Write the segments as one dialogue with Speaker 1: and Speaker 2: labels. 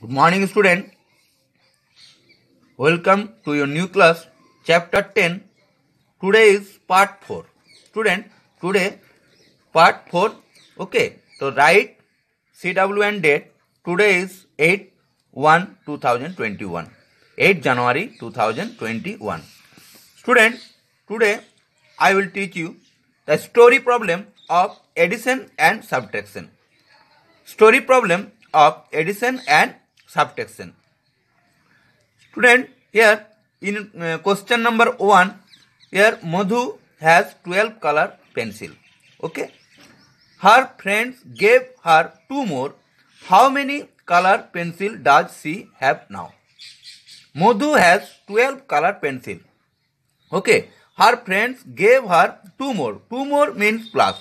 Speaker 1: Good morning, student. Welcome to your new class, chapter 10. Today is part 4. Student, today part 4. Okay, so write CWN date. Today is 8 1 2021. 8 January 2021. Student, today I will teach you the story problem of addition and subtraction. Story problem of addition and subtraction. Student, here in uh, question number 1, here Madhu has 12 color pencil. Okay. Her friends gave her two more. How many color pencil does she have now? Madhu has 12 color pencil. Okay. Her friends gave her two more. Two more means plus.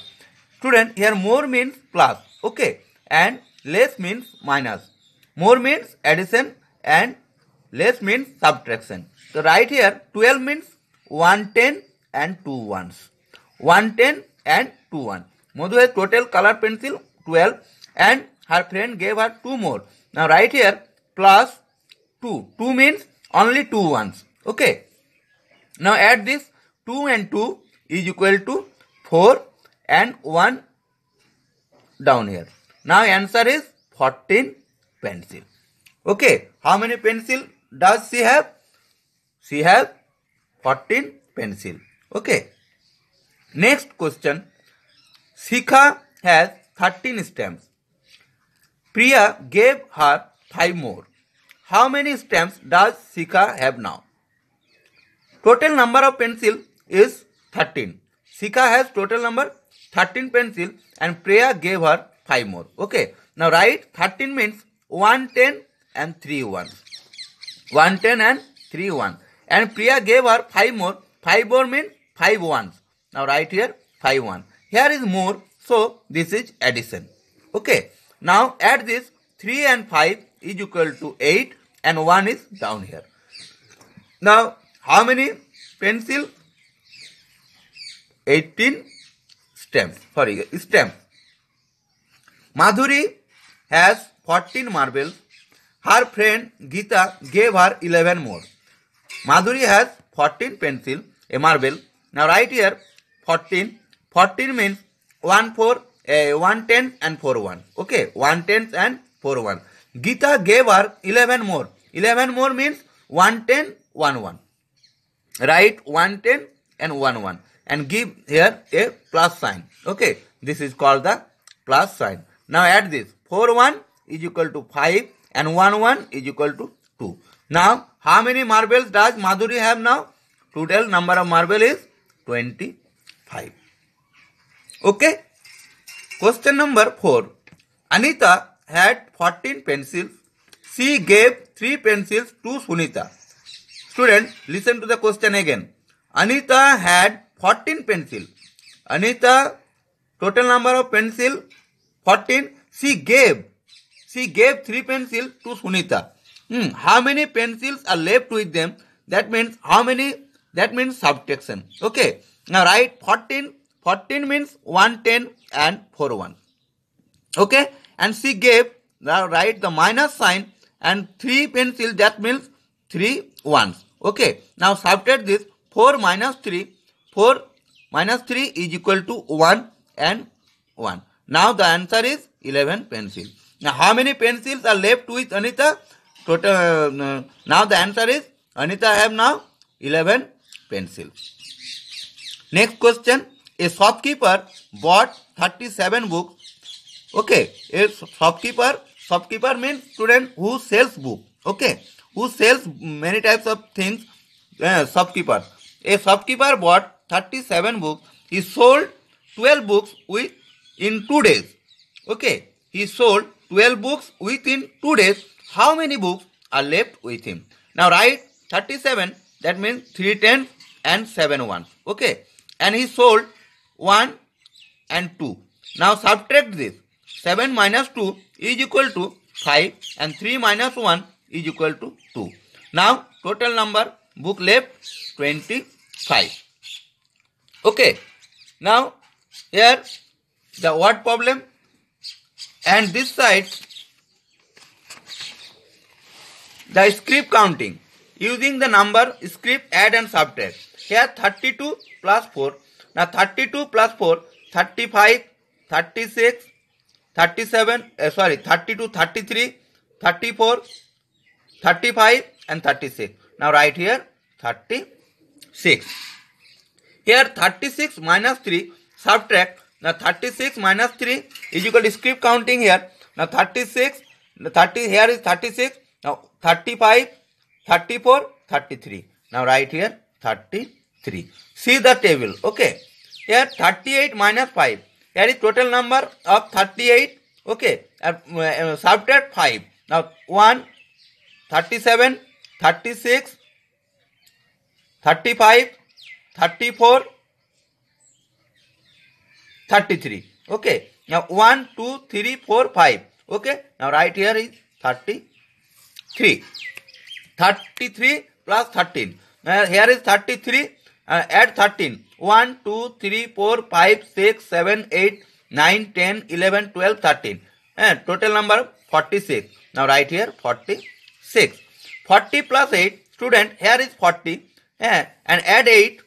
Speaker 1: Student, here more means plus. Okay. And less means minus. More means addition and less means subtraction. So right here 12 means 110 and 2 ones. 110 and 2 1. Madhu has total color pencil 12 and her friend gave her 2 more. Now right here plus 2. 2 means only 2 ones. Okay. Now add this 2 and 2 is equal to 4 and 1 down here. Now answer is 14 pencil. Okay, how many pencil does she have? She has 14 pencil. Okay. Next question. Sikha has 13 stamps. Priya gave her 5 more. How many stamps does Sikha have now? Total number of pencil is 13. Sikha has total number 13 pencil and Priya gave her 5 more. Okay. Now write 13 means 110 and 3 1. 110 and 3 1. And Priya gave her 5 more. 5 more means five ones. Now right here 5 1. Here is more. So this is addition. Okay. Now add this 3 and 5 is equal to 8 and 1 is down here. Now how many pencil? 18 stamp. Sorry, stamp. Madhuri has 14 marble. Her friend Gita gave her 11 more. Madhuri has 14 pencil, a marble. Now right here, 14. 14 means 1 4, uh, 1 10 and 4 1. Okay, 1 10 and 4 1. Gita gave her 11 more. 11 more means 1 10, 1 1. Write 1 10 and 1 1. And give here a plus sign. Okay, this is called the plus sign. Now add this. 4 1 is equal to 5 and 1 1 is equal to 2. Now, how many marbles does Madhuri have now? Total number of marbles is 25. Okay. Question number 4. Anita had 14 pencils. She gave 3 pencils to Sunita. Student, listen to the question again. Anita had 14 pencils. Anita, total number of pencil 14. She gave she gave three pencils to Sunita. Hmm. How many pencils are left with them? That means how many? That means subtraction. Okay. Now write 14. 14 means 110 and 41. Okay. And she gave, now write the minus sign and three pencils. That means three ones. Okay. Now subtract this. 4 minus 3. 4 minus 3 is equal to 1 and 1. Now the answer is 11 pencils. How many pencils are left with Anita total now the answer is Anita have now eleven pencil next question a shopkeeper bought thirty seven book okay a shopkeeper shopkeeper means student who sells book okay who sells many types of things shopkeeper a shopkeeper bought thirty seven book he sold twelve books within two days okay he sold 12 books within 2 days, how many books are left with him? Now write 37, that means 3 tens and 7 ones. Okay. And he sold 1 and 2. Now subtract this. 7 minus 2 is equal to 5 and 3 minus 1 is equal to 2. Now total number book left 25. Okay. Now here the word problem and this side the script counting using the number script add and subtract. Here 32 plus 4. Now 32 plus 4, 35, 36, 37, uh, sorry 32, 33, 34, 35 and 36. Now right here 36. Here 36 minus 3 subtract Now 36 minus 3 is equal to skip counting here. Now 36, 30 here is 36. Now 35, 34, 33. Now write here 33. See the table. Okay. Here 38 minus 5. Here is total number of 38. Okay. Uh, uh, subtract 5. Now 1, 37, 36, 35, 34, 33 okay now 1 2 3 4 5 okay now right here is 33 33 plus 13 uh, here is 33 uh, add 13 1 2 3 4 5 6 7 8 9 10 11 12 13 and total number 46 now right here 46 40 plus 8 student here is 40 and add 8